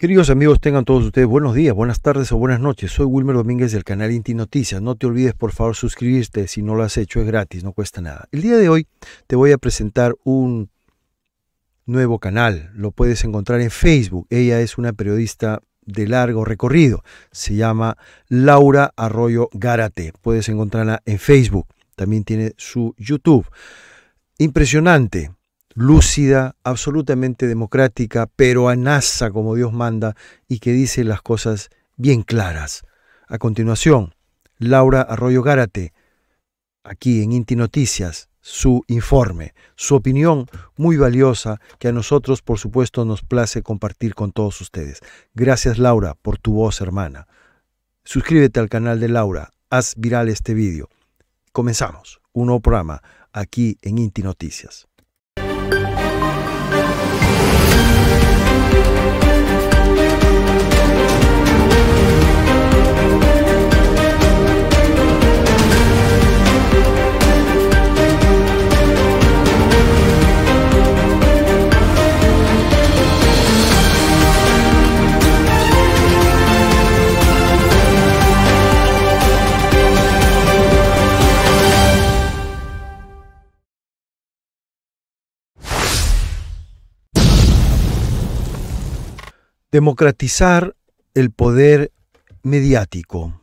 Queridos amigos, tengan todos ustedes buenos días, buenas tardes o buenas noches. Soy Wilmer Domínguez del canal Inti Noticias. No te olvides por favor suscribirte si no lo has hecho, es gratis, no cuesta nada. El día de hoy te voy a presentar un nuevo canal. Lo puedes encontrar en Facebook. Ella es una periodista de largo recorrido. Se llama Laura Arroyo Gárate. Puedes encontrarla en Facebook. También tiene su YouTube. Impresionante lúcida, absolutamente democrática, pero NASA como Dios manda y que dice las cosas bien claras. A continuación, Laura Arroyo Gárate, aquí en Inti Noticias, su informe, su opinión muy valiosa que a nosotros, por supuesto, nos place compartir con todos ustedes. Gracias, Laura, por tu voz, hermana. Suscríbete al canal de Laura, haz viral este vídeo. Comenzamos un nuevo programa aquí en Inti Noticias. democratizar el poder mediático.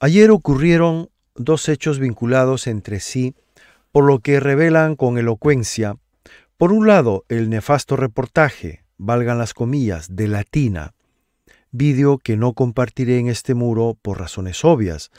Ayer ocurrieron dos hechos vinculados entre sí, por lo que revelan con elocuencia, por un lado, el nefasto reportaje, valgan las comillas, de Latina, vídeo que no compartiré en este muro por razones obvias,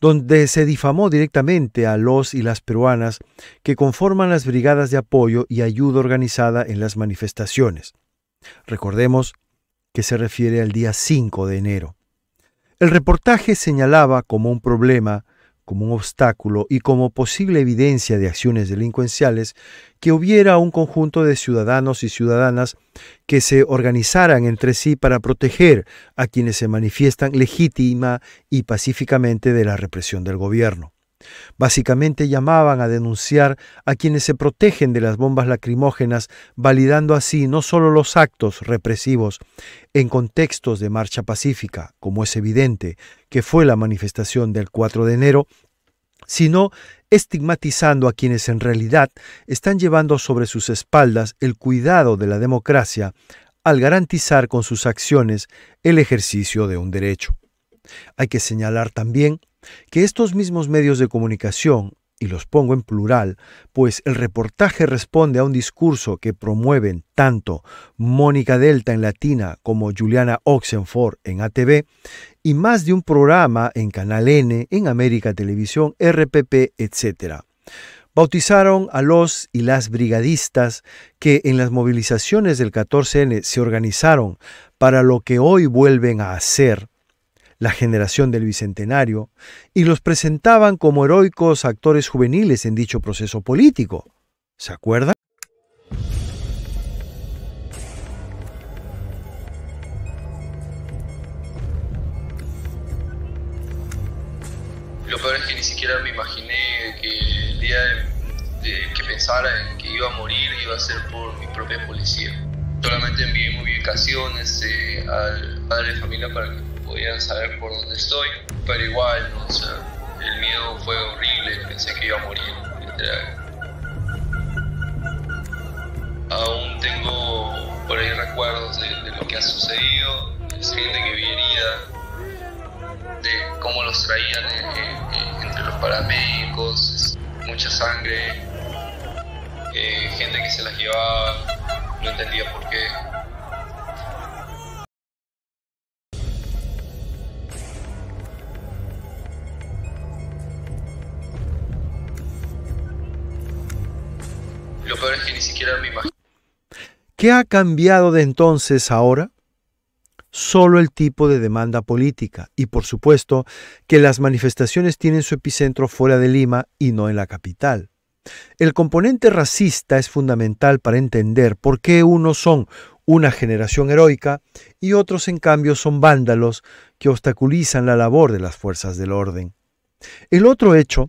donde se difamó directamente a los y las peruanas que conforman las brigadas de apoyo y ayuda organizada en las manifestaciones. Recordemos que se refiere al día 5 de enero. El reportaje señalaba como un problema como un obstáculo y como posible evidencia de acciones delincuenciales que hubiera un conjunto de ciudadanos y ciudadanas que se organizaran entre sí para proteger a quienes se manifiestan legítima y pacíficamente de la represión del gobierno. Básicamente llamaban a denunciar a quienes se protegen de las bombas lacrimógenas, validando así no solo los actos represivos en contextos de marcha pacífica, como es evidente que fue la manifestación del 4 de enero, sino estigmatizando a quienes en realidad están llevando sobre sus espaldas el cuidado de la democracia al garantizar con sus acciones el ejercicio de un derecho. Hay que señalar también que estos mismos medios de comunicación, y los pongo en plural, pues el reportaje responde a un discurso que promueven tanto Mónica Delta en Latina como Juliana Oxenford en ATV, y más de un programa en Canal N, en América Televisión, RPP, etc. Bautizaron a los y las brigadistas que en las movilizaciones del 14N se organizaron para lo que hoy vuelven a hacer, la generación del Bicentenario, y los presentaban como heroicos actores juveniles en dicho proceso político. ¿Se acuerdan? Lo peor es que ni siquiera me imaginé que el día que pensara en que iba a morir iba a ser por mi propia policía. Solamente envié mi eh, al padre de familia para que podían saber por dónde estoy, pero igual, o sea, el miedo fue horrible, pensé que iba a morir, literal. Aún tengo por ahí recuerdos de, lo que ha sucedido, es gente que vi herida, de cómo los traían entre los paramédicos, mucha sangre, eh, gente que se las llevaba, no entendía por qué. ¿Qué ha cambiado de entonces ahora? Solo el tipo de demanda política y por supuesto que las manifestaciones tienen su epicentro fuera de Lima y no en la capital. El componente racista es fundamental para entender por qué unos son una generación heroica y otros en cambio son vándalos que obstaculizan la labor de las fuerzas del orden. El otro hecho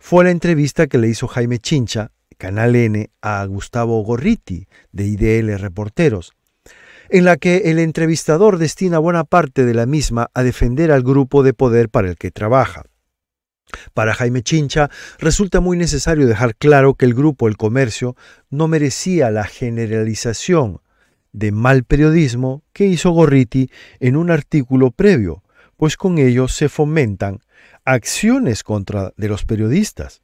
fue la entrevista que le hizo Jaime Chincha Canal N a Gustavo Gorriti, de IDL Reporteros, en la que el entrevistador destina buena parte de la misma a defender al grupo de poder para el que trabaja. Para Jaime Chincha resulta muy necesario dejar claro que el grupo El Comercio no merecía la generalización de mal periodismo que hizo Gorriti en un artículo previo, pues con ello se fomentan acciones contra de los periodistas.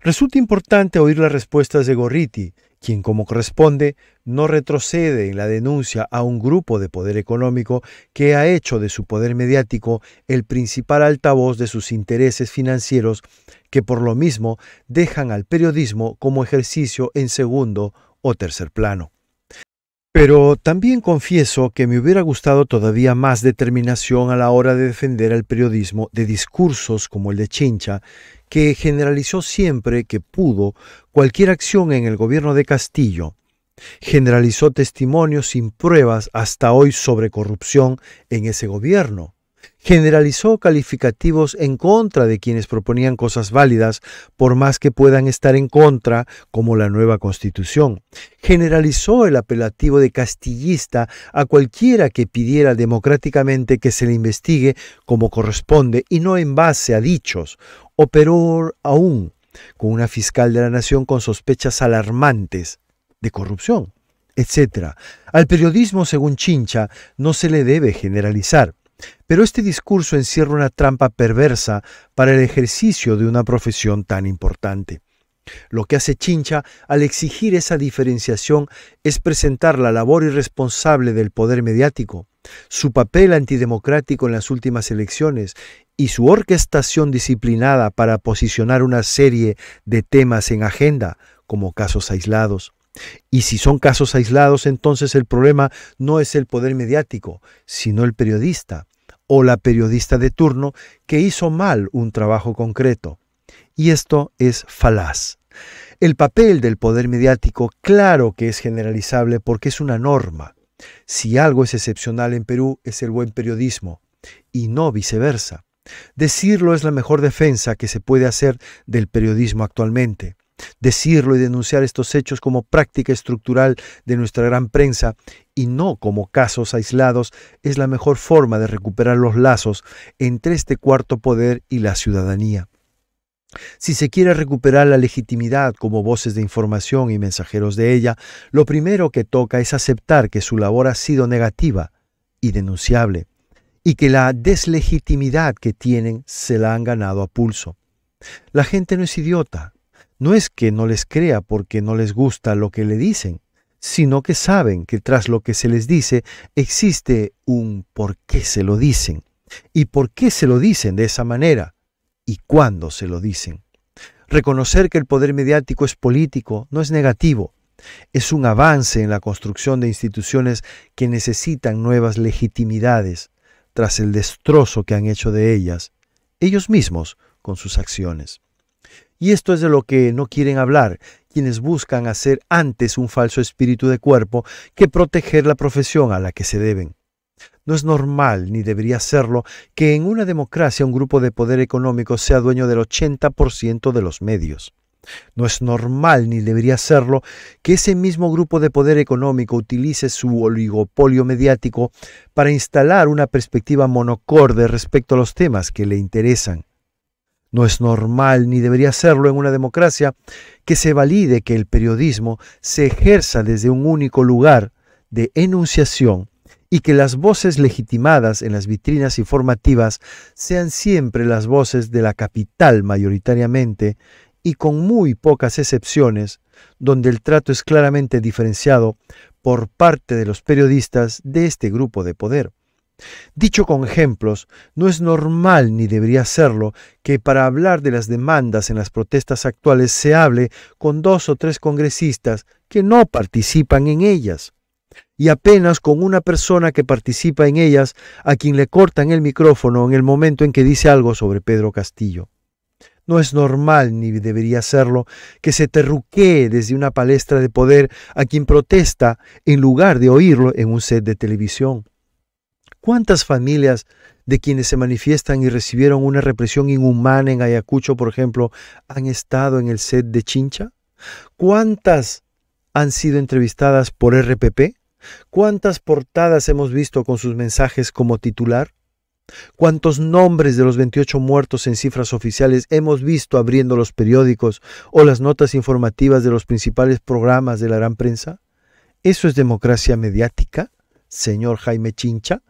Resulta importante oír las respuestas de Gorriti, quien como corresponde no retrocede en la denuncia a un grupo de poder económico que ha hecho de su poder mediático el principal altavoz de sus intereses financieros, que por lo mismo dejan al periodismo como ejercicio en segundo o tercer plano. Pero también confieso que me hubiera gustado todavía más determinación a la hora de defender al periodismo de discursos como el de Chincha, que generalizó siempre que pudo cualquier acción en el gobierno de Castillo. Generalizó testimonios sin pruebas hasta hoy sobre corrupción en ese gobierno generalizó calificativos en contra de quienes proponían cosas válidas, por más que puedan estar en contra, como la nueva constitución. Generalizó el apelativo de castillista a cualquiera que pidiera democráticamente que se le investigue como corresponde y no en base a dichos, o aún, con una fiscal de la nación con sospechas alarmantes de corrupción, etc. Al periodismo, según Chincha, no se le debe generalizar. Pero este discurso encierra una trampa perversa para el ejercicio de una profesión tan importante. Lo que hace Chincha al exigir esa diferenciación es presentar la labor irresponsable del poder mediático, su papel antidemocrático en las últimas elecciones y su orquestación disciplinada para posicionar una serie de temas en agenda como casos aislados. Y si son casos aislados, entonces el problema no es el poder mediático, sino el periodista, o la periodista de turno que hizo mal un trabajo concreto. Y esto es falaz. El papel del poder mediático claro que es generalizable porque es una norma. Si algo es excepcional en Perú es el buen periodismo y no viceversa. Decirlo es la mejor defensa que se puede hacer del periodismo actualmente decirlo y denunciar estos hechos como práctica estructural de nuestra gran prensa y no como casos aislados es la mejor forma de recuperar los lazos entre este cuarto poder y la ciudadanía. Si se quiere recuperar la legitimidad como voces de información y mensajeros de ella, lo primero que toca es aceptar que su labor ha sido negativa y denunciable, y que la deslegitimidad que tienen se la han ganado a pulso. La gente no es idiota, no es que no les crea porque no les gusta lo que le dicen, sino que saben que tras lo que se les dice existe un por qué se lo dicen y por qué se lo dicen de esa manera y cuándo se lo dicen. Reconocer que el poder mediático es político no es negativo, es un avance en la construcción de instituciones que necesitan nuevas legitimidades tras el destrozo que han hecho de ellas ellos mismos con sus acciones. Y esto es de lo que no quieren hablar quienes buscan hacer antes un falso espíritu de cuerpo que proteger la profesión a la que se deben. No es normal, ni debería serlo, que en una democracia un grupo de poder económico sea dueño del 80% de los medios. No es normal, ni debería serlo, que ese mismo grupo de poder económico utilice su oligopolio mediático para instalar una perspectiva monocorde respecto a los temas que le interesan. No es normal, ni debería serlo en una democracia, que se valide que el periodismo se ejerza desde un único lugar de enunciación y que las voces legitimadas en las vitrinas informativas sean siempre las voces de la capital mayoritariamente y con muy pocas excepciones, donde el trato es claramente diferenciado por parte de los periodistas de este grupo de poder. Dicho con ejemplos, no es normal ni debería serlo que para hablar de las demandas en las protestas actuales se hable con dos o tres congresistas que no participan en ellas y apenas con una persona que participa en ellas a quien le cortan el micrófono en el momento en que dice algo sobre Pedro Castillo. No es normal ni debería serlo que se terruquee desde una palestra de poder a quien protesta en lugar de oírlo en un set de televisión. ¿Cuántas familias de quienes se manifiestan y recibieron una represión inhumana en Ayacucho, por ejemplo, han estado en el set de Chincha? ¿Cuántas han sido entrevistadas por RPP? ¿Cuántas portadas hemos visto con sus mensajes como titular? ¿Cuántos nombres de los 28 muertos en cifras oficiales hemos visto abriendo los periódicos o las notas informativas de los principales programas de la gran prensa? ¿Eso es democracia mediática, señor Jaime Chincha?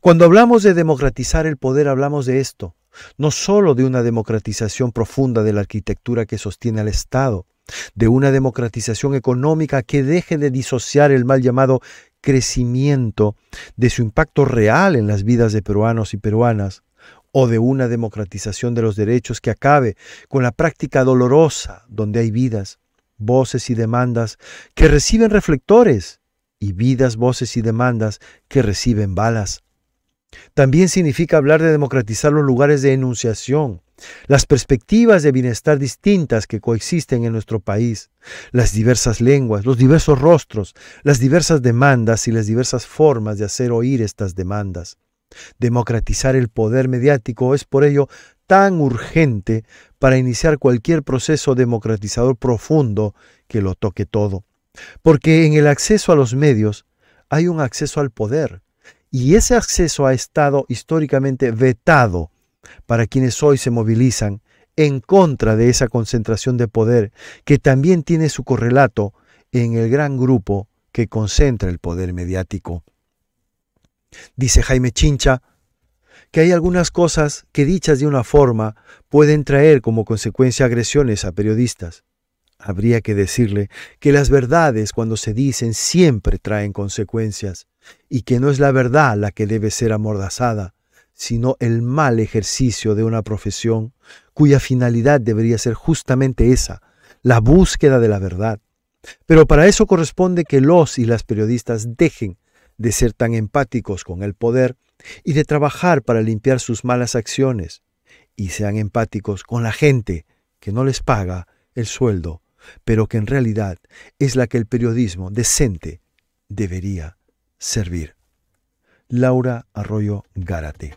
Cuando hablamos de democratizar el poder, hablamos de esto, no solo de una democratización profunda de la arquitectura que sostiene al Estado, de una democratización económica que deje de disociar el mal llamado crecimiento de su impacto real en las vidas de peruanos y peruanas, o de una democratización de los derechos que acabe con la práctica dolorosa donde hay vidas, voces y demandas que reciben reflectores y vidas, voces y demandas que reciben balas. También significa hablar de democratizar los lugares de enunciación, las perspectivas de bienestar distintas que coexisten en nuestro país, las diversas lenguas, los diversos rostros, las diversas demandas y las diversas formas de hacer oír estas demandas. Democratizar el poder mediático es por ello tan urgente para iniciar cualquier proceso democratizador profundo que lo toque todo. Porque en el acceso a los medios hay un acceso al poder y ese acceso ha estado históricamente vetado para quienes hoy se movilizan en contra de esa concentración de poder que también tiene su correlato en el gran grupo que concentra el poder mediático. Dice Jaime Chincha que hay algunas cosas que dichas de una forma pueden traer como consecuencia agresiones a periodistas. Habría que decirle que las verdades cuando se dicen siempre traen consecuencias y que no es la verdad la que debe ser amordazada, sino el mal ejercicio de una profesión cuya finalidad debería ser justamente esa, la búsqueda de la verdad. Pero para eso corresponde que los y las periodistas dejen de ser tan empáticos con el poder y de trabajar para limpiar sus malas acciones, y sean empáticos con la gente que no les paga el sueldo pero que en realidad es la que el periodismo decente debería servir. Laura Arroyo Gárate.